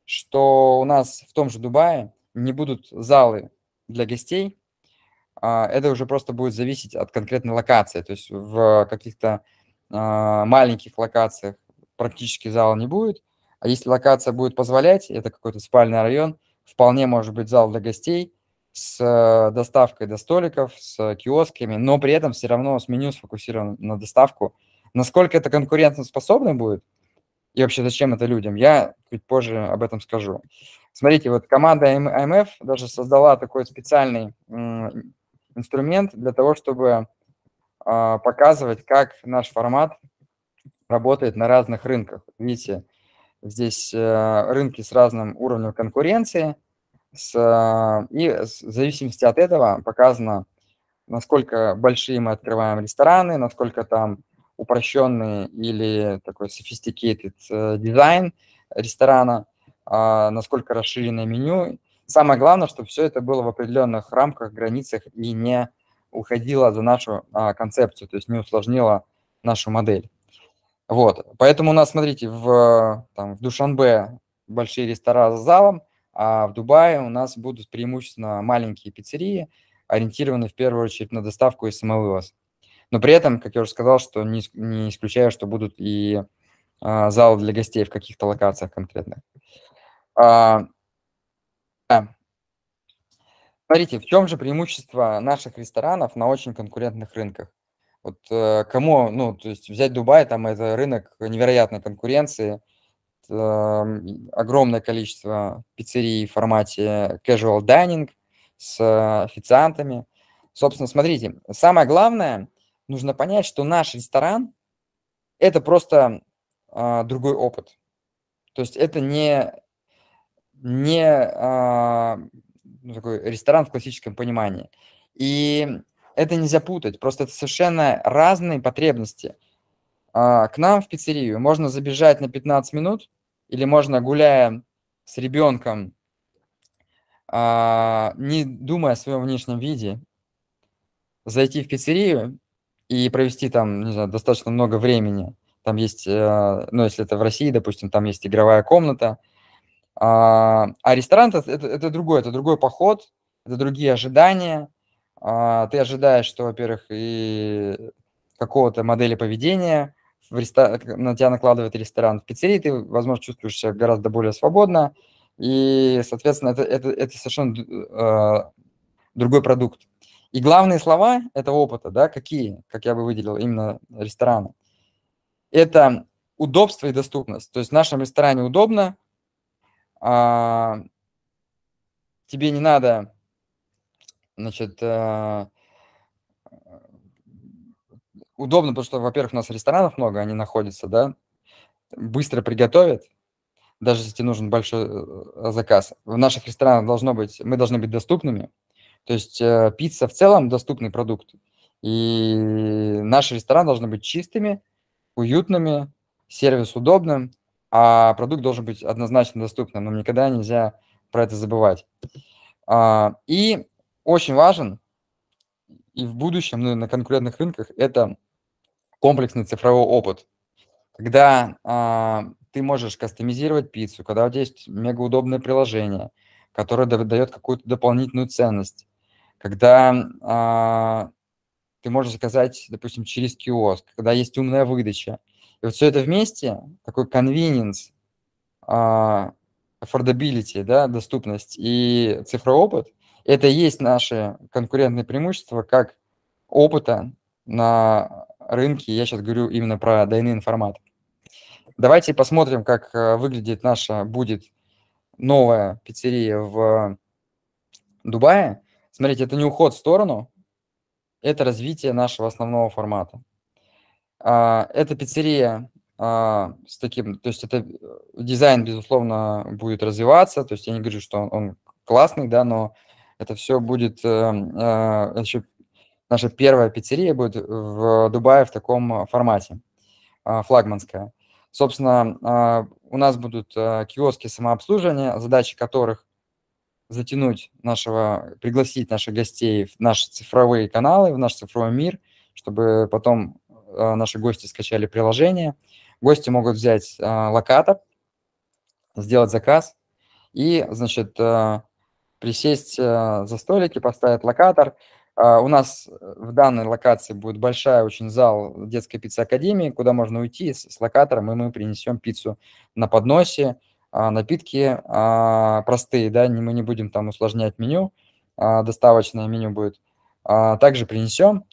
что у нас в том же Дубае не будут залы для гостей. А, это уже просто будет зависеть от конкретной локации. То есть в каких-то а, маленьких локациях практически зала не будет. А если локация будет позволять, это какой-то спальный район, вполне может быть зал для гостей с э, доставкой до столиков, с киосками, но при этом все равно с меню сфокусирован на доставку – Насколько это конкурентоспособно будет и вообще зачем это людям, я чуть позже об этом скажу. Смотрите, вот команда АМФ даже создала такой специальный инструмент для того, чтобы а, показывать, как наш формат работает на разных рынках. Видите, здесь э, рынки с разным уровнем конкуренции, с, и в зависимости от этого показано, насколько большие мы открываем рестораны, насколько там упрощенный или такой sophisticated э, дизайн ресторана, а, насколько расширенное меню. Самое главное, чтобы все это было в определенных рамках, границах и не уходило за нашу а, концепцию, то есть не усложнило нашу модель. Вот, поэтому у нас, смотрите, в, там, в Душанбе большие рестораны с залом, а в Дубае у нас будут преимущественно маленькие пиццерии, ориентированные в первую очередь на доставку и самовывоз. Но при этом, как я уже сказал, что не, не исключаю, что будут и а, залы для гостей в каких-то локациях конкретных. А, да. Смотрите, в чем же преимущество наших ресторанов на очень конкурентных рынках? Вот э, кому, ну, то есть взять Дубай, там это рынок невероятной конкуренции, огромное количество пиццерий в формате casual dining с э, официантами. Собственно, смотрите, самое главное, нужно понять, что наш ресторан – это просто а, другой опыт. То есть это не, не а, ну, такой ресторан в классическом понимании. И это нельзя путать, просто это совершенно разные потребности. А, к нам в пиццерию можно забежать на 15 минут, или можно, гуляя с ребенком, а, не думая о своем внешнем виде, зайти в пиццерию и провести там, не знаю, достаточно много времени. Там есть, э, ну, если это в России, допустим, там есть игровая комната. А, а ресторан это, это, это другой, это другой поход, это другие ожидания. А, ты ожидаешь, что, во-первых, и какого-то модели поведения в рестор... на тебя накладывает ресторан. В пиццерии ты, возможно, чувствуешь себя гораздо более свободно, и, соответственно, это, это, это совершенно э, другой продукт. И главные слова этого опыта, да, какие, как я бы выделил, именно рестораны, это удобство и доступность. То есть в нашем ресторане удобно, а, тебе не надо, значит, а, удобно, потому что, во-первых, у нас ресторанов много, они находятся, да, быстро приготовят, даже если тебе нужен большой э, заказ. В наших ресторанах должно быть, мы должны быть доступными, то есть э, пицца в целом доступный продукт. И наши рестораны должны быть чистыми, уютными, сервис удобным, а продукт должен быть однозначно доступным. Нам никогда нельзя про это забывать. А, и очень важен и в будущем ну, на конкурентных рынках это комплексный цифровой опыт. Когда а, ты можешь кастомизировать пиццу, когда у тебя есть мегаудобное приложение, которое дает какую-то дополнительную ценность, когда э, ты можешь заказать, допустим, через киоск, когда есть умная выдача. И вот все это вместе, такой convenience, э, affordability, да, доступность и цифроопыт, это и есть наши конкурентные преимущества как опыта на рынке. Я сейчас говорю именно про дайный формат. Давайте посмотрим, как э, выглядит наша будет новая пиццерия в Дубае. Смотрите, это не уход в сторону, это развитие нашего основного формата. А, это пиццерия а, с таким, то есть это э, дизайн, безусловно, будет развиваться, то есть я не говорю, что он, классный, да, но это все будет еще э, э, наша первая пиццерия будет в Дубае в таком формате, а, флагманская. Собственно, у нас будут киоски самообслуживания, задачи которых затянуть нашего, пригласить наших гостей в наши цифровые каналы, в наш цифровой мир, чтобы потом э, наши гости скачали приложение. Гости могут взять э, локатор, сделать заказ и, значит, э, присесть за столики, поставить локатор. А, у нас в данной локации будет большая очень зал детской пиццы академии, куда можно уйти с, с локатором, и мы принесем пиццу на подносе, а, напитки а, простые, да, мы не будем там усложнять меню, а, доставочное меню будет. Также принесем.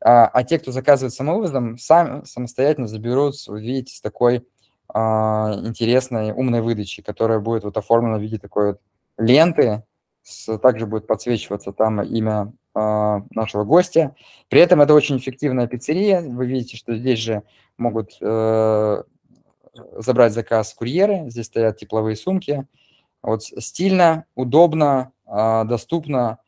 А те, кто заказывает самовывозом, сами самостоятельно заберут, увидите с такой интересной умной выдачи, которая будет вот оформлена в виде такой вот ленты, также будет подсвечиваться там имя нашего гостя. При этом это очень эффективная пиццерия. Вы видите, что здесь же могут э, забрать заказ курьеры, здесь стоят тепловые сумки. Вот стильно, удобно, а, доступно.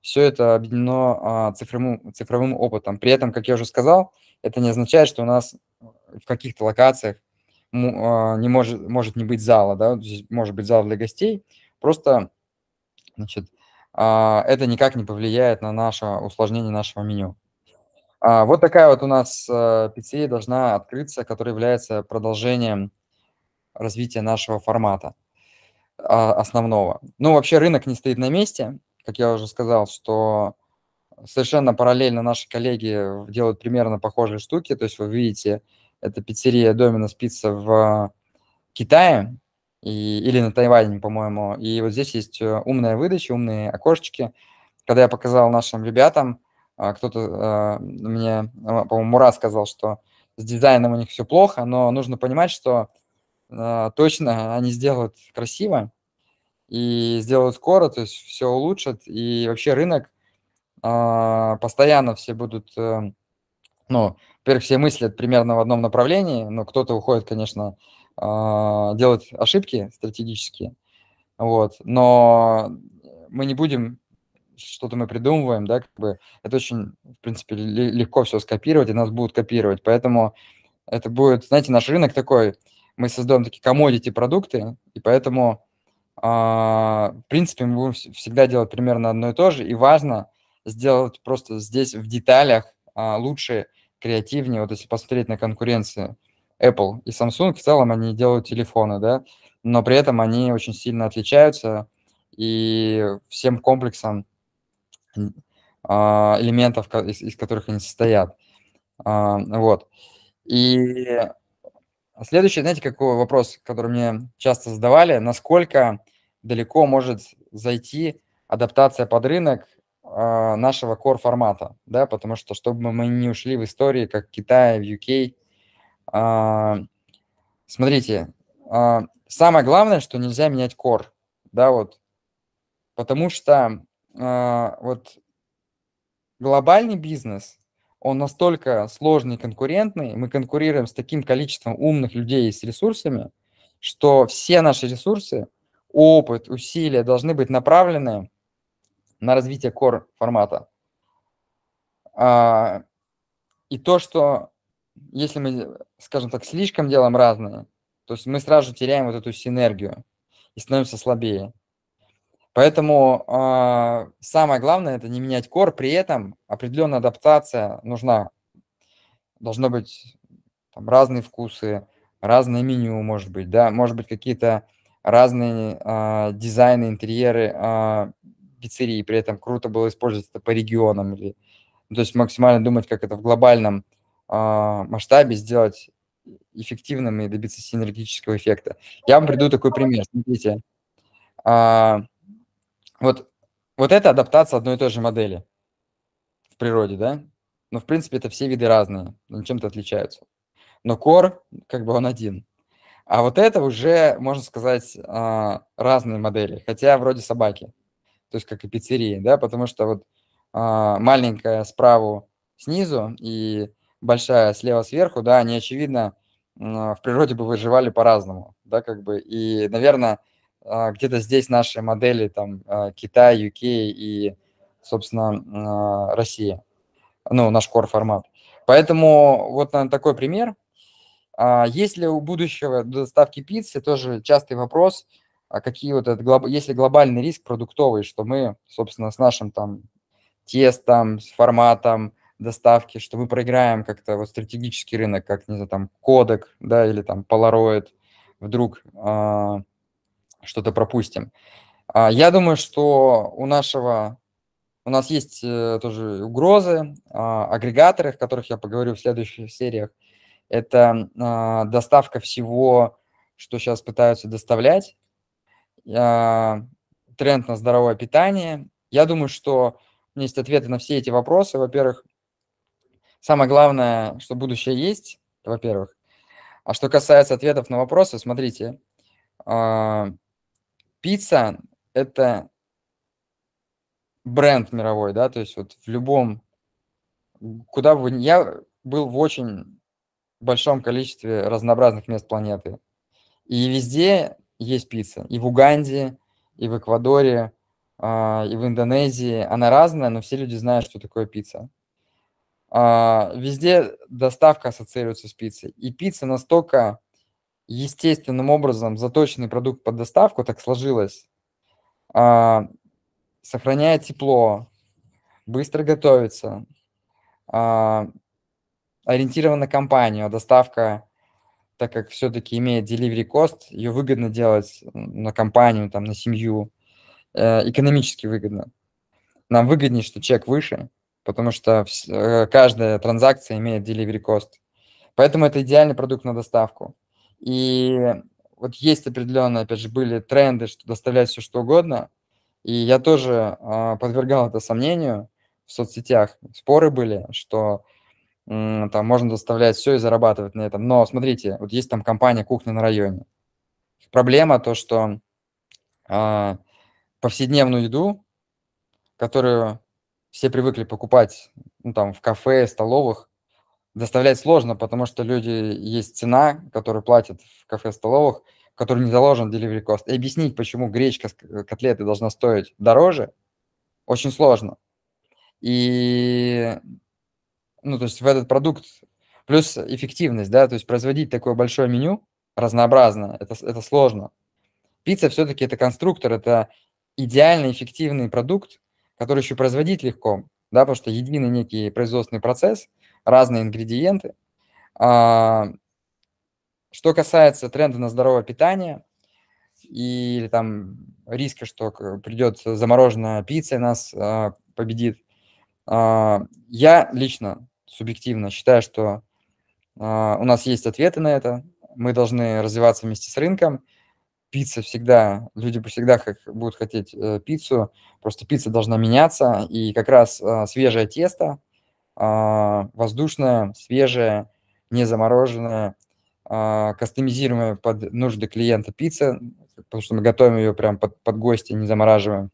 Все это объединено а, цифровым, цифровым опытом. При этом, как я уже сказал, это не означает, что у нас в каких-то локациях а, не может, может не быть зала, да, здесь может быть зал для гостей, просто, значит, это никак не повлияет на наше усложнение нашего меню. А, вот такая вот у нас PCA э, должна открыться, которая является продолжением развития нашего формата а, основного. Ну, вообще рынок не стоит на месте. Как я уже сказал, что совершенно параллельно наши коллеги делают примерно похожие штуки. То есть вы видите, это пиццерия Домина Спица в Китае и, или на Тайване, по-моему. И вот здесь есть умная выдача, умные окошечки. Когда я показал нашим ребятам, а, кто-то а, мне, а, по-моему, Мура сказал, что с дизайном у них все плохо, но нужно понимать, что точно они сделают красиво и сделают скоро, то есть все улучшат, и вообще рынок постоянно все будут, эм, ну, во-первых, все мыслят примерно в одном направлении, но кто-то уходит, конечно, делать ошибки стратегические, вот, но мы не будем что-то мы придумываем, да, как бы это очень, в принципе, легко все скопировать, и нас будут копировать. Поэтому это будет, знаете, наш рынок такой, мы создаем такие commodity продукты, и поэтому, э, в принципе, мы будем всегда делать примерно одно и то же, и важно сделать просто здесь в деталях э, лучше, креативнее. Вот если посмотреть на конкуренцию Apple и Samsung, в целом они делают телефоны, да, но при этом они очень сильно отличаются, и всем комплексом а, элементов, из, которых они состоят. А, вот. И следующий, знаете, какой вопрос, который мне часто задавали, насколько далеко может зайти адаптация под рынок а, нашего core формата, да, потому что чтобы мы не ушли в истории, как Китай, в UK, смотрите, самое главное, что нельзя менять core, да, вот, потому что а, вот глобальный бизнес, он настолько сложный и конкурентный, мы конкурируем с таким количеством умных людей и с ресурсами, что все наши ресурсы, опыт, усилия должны быть направлены на развитие core формата. А, и то, что если мы, скажем так, слишком делаем разные, то есть мы сразу теряем вот эту синергию и становимся слабее. Поэтому э, самое главное – это не менять кор, при этом определенная адаптация нужна. Должно быть там, разные вкусы, разное меню, может быть, да, может быть, какие-то разные э, дизайны, интерьеры э, пиццерии, при этом круто было использовать это по регионам, или, ну, то есть максимально думать, как это в глобальном э, масштабе сделать эффективным и добиться синергического эффекта. Я вам приду такой пример, смотрите. Э, вот, вот это адаптация одной и той же модели в природе, да? Но, ну, в принципе, это все виды разные, они чем-то отличаются. Но кор, как бы он один. А вот это уже, можно сказать, а, разные модели, хотя вроде собаки, то есть как и пиццерии, да, потому что вот а, маленькая справа снизу и большая слева сверху, да, они, очевидно, в природе бы выживали по-разному, да, как бы. И, наверное, а, где-то здесь наши модели, там, а, Китай, UK и, собственно, а, Россия, ну, наш core формат. Поэтому вот наверное, такой пример. Есть ли у будущего доставки пиццы, тоже частый вопрос, какие вот это, есть ли глобальный риск продуктовый, что мы, собственно, с нашим там тестом, с форматом доставки, что мы проиграем как-то вот стратегический рынок, как, не знаю, там, кодек, да, или там Polaroid, вдруг что-то пропустим. А, я думаю, что у нашего у нас есть э, тоже угрозы, а, агрегаторы, о которых я поговорю в следующих сериях. Это а, доставка всего, что сейчас пытаются доставлять, тренд на здоровое питание. Я думаю, что у меня есть ответы на все эти вопросы. Во-первых, самое главное, что будущее есть, во-первых. А что касается ответов на вопросы, смотрите, пицца – это бренд мировой, да, то есть вот в любом, куда бы я был в очень большом количестве разнообразных мест планеты, и везде есть пицца, и в Уганде, и в Эквадоре, а, и в Индонезии, она разная, но все люди знают, что такое пицца. А, везде доставка ассоциируется с пиццей, и пицца настолько естественным образом заточенный продукт под доставку, так сложилось, а, сохраняет тепло, быстро готовится, а, ориентирован на компанию, а доставка, так как все-таки имеет delivery cost, ее выгодно делать на компанию, там, на семью, э, экономически выгодно. Нам выгоднее, что чек выше, потому что э, каждая транзакция имеет delivery cost. Поэтому это идеальный продукт на доставку. И вот есть определенные, опять же, были тренды, что доставлять все что угодно. И я тоже э, подвергал это сомнению в соцсетях. Споры были, что э, там можно доставлять все и зарабатывать на этом. Но смотрите, вот есть там компания «Кухня на районе». Проблема то, что э, повседневную еду, которую все привыкли покупать ну, там, в кафе, столовых, доставлять сложно, потому что люди есть цена, которую платят в кафе-столовых, который не заложен delivery cost. И объяснить, почему гречка э, котлеты должна стоить дороже, очень сложно. И, ну, то есть в этот продукт плюс эффективность, да, то есть производить такое большое меню разнообразное, это, это сложно. Пицца все-таки это конструктор, это идеально эффективный продукт, который еще производить легко, да, потому что единый некий производственный процесс, разные ингредиенты. А, что касается тренда на здоровое питание или там риска, что придет замороженная пицца и нас а, победит, а, я лично субъективно считаю, что у нас есть ответы на это. Мы должны развиваться вместе с рынком. Пицца всегда, люди всегда будут хотеть э, пиццу, просто пицца должна меняться. И как раз свежее тесто – а, воздушная, свежая, не замороженная, а, кастомизируемая под нужды клиента пицца, потому что мы готовим ее прям под, под гости, не замораживаем.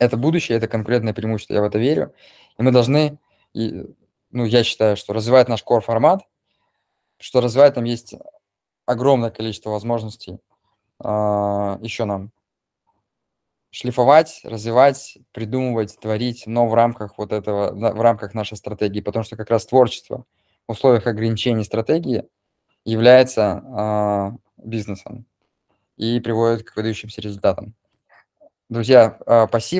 Это будущее, это конкурентное преимущество, я в это верю. И мы должны, и, ну, я считаю, что развивать наш core формат, что развивать там есть огромное количество возможностей э, а, еще нам шлифовать, развивать, придумывать, творить, но в рамках вот этого, в рамках нашей стратегии, потому что как раз творчество в условиях ограничений стратегии является э, бизнесом и приводит к выдающимся результатам. Друзья, э, спасибо.